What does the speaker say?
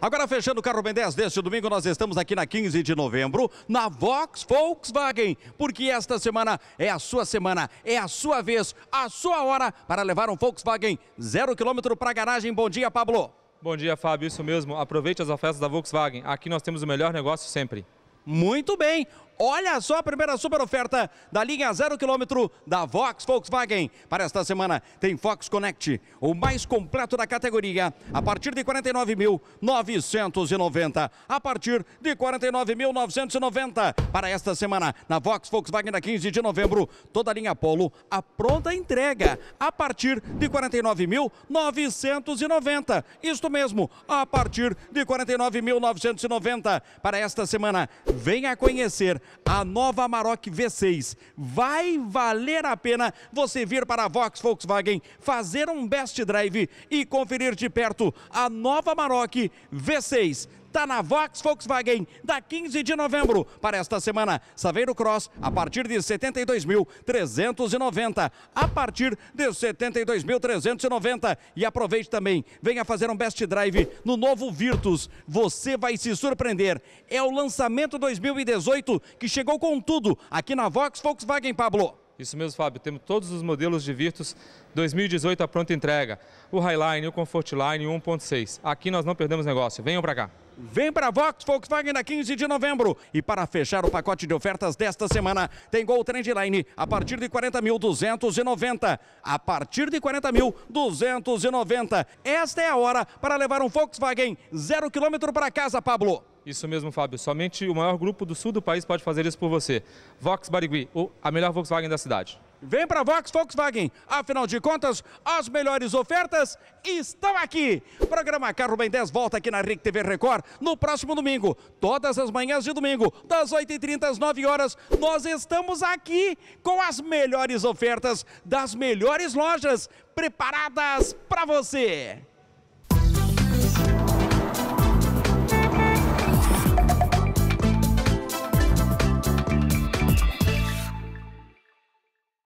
Agora, fechando o carro Ben 10 deste domingo, nós estamos aqui na 15 de novembro, na Vox Volkswagen, porque esta semana é a sua semana, é a sua vez, a sua hora para levar um Volkswagen zero quilômetro para a garagem. Bom dia, Pablo. Bom dia, Fábio. Isso mesmo. Aproveite as ofertas da Volkswagen. Aqui nós temos o melhor negócio sempre. Muito bem. Olha só a primeira super oferta da linha zero quilômetro da Vox Volkswagen. Para esta semana tem Fox Connect, o mais completo da categoria, a partir de 49.990. A partir de 49.990. Para esta semana, na Vox Volkswagen, da 15 de novembro, toda a linha Polo, a pronta entrega, a partir de 49.990. Isto mesmo, a partir de 49.990. Para esta semana, venha conhecer a nova Amarok V6. Vai valer a pena você vir para a Vox Volkswagen fazer um best drive e conferir de perto a nova Amarok V6 tá na Vox Volkswagen, da 15 de novembro para esta semana. Saveiro Cross a partir de 72.390, a partir de 72.390 e aproveite também, venha fazer um best drive no novo Virtus. Você vai se surpreender. É o lançamento 2018 que chegou com tudo aqui na Vox Volkswagen Pablo. Isso mesmo, Fábio. Temos todos os modelos de Virtus 2018 à pronta entrega. O Highline, o Comfortline, o 1.6. Aqui nós não perdemos negócio. Venham para cá. Vem para a Vox Volkswagen na 15 de novembro. E para fechar o pacote de ofertas desta semana, tem Gol Trendline a partir de 40.290. A partir de 40.290. Esta é a hora para levar um Volkswagen zero quilômetro para casa, Pablo. Isso mesmo, Fábio. Somente o maior grupo do sul do país pode fazer isso por você. Vox Barigui, a melhor Volkswagen da cidade. Vem para Vox Volkswagen. Afinal de contas, as melhores ofertas estão aqui. Programa Carro Bem 10 volta aqui na RIC TV Record no próximo domingo. Todas as manhãs de domingo, das 8h30 às 9 horas, nós estamos aqui com as melhores ofertas das melhores lojas preparadas para você.